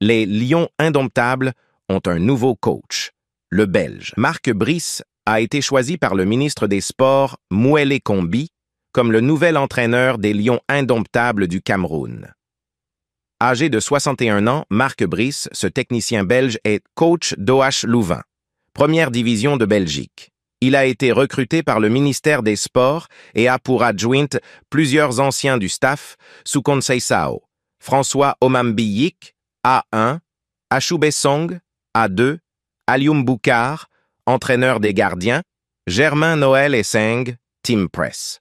Les Lions indomptables ont un nouveau coach. Le Belge Marc Brice a été choisi par le ministre des Sports Mouele Combi comme le nouvel entraîneur des Lions indomptables du Cameroun. Âgé de 61 ans, Marc Brice, ce technicien belge, est coach d'OH Louvain, première division de Belgique. Il a été recruté par le ministère des Sports et a pour adjoint plusieurs anciens du staff sous Conseil Sao. François Omambiyik, a1, Song, A2, Alium Boukar, entraîneur des gardiens, Germain Noël Esseng, Team Press.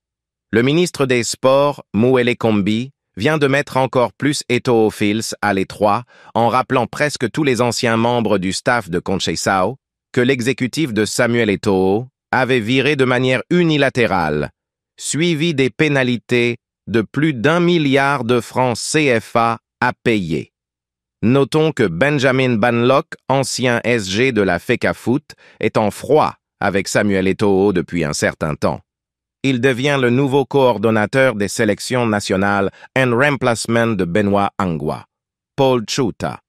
Le ministre des Sports, Mouele Kombi, vient de mettre encore plus Eto'o Fils à l'étroit en rappelant presque tous les anciens membres du staff de Conchesao que l'exécutif de Samuel Eto'o avait viré de manière unilatérale, suivi des pénalités de plus d'un milliard de francs CFA à payer. Notons que Benjamin Banlock, ancien SG de la FECA Foot, est en froid avec Samuel Eto'o depuis un certain temps. Il devient le nouveau coordonnateur des sélections nationales en remplacement de Benoît Angua. Paul Chuta.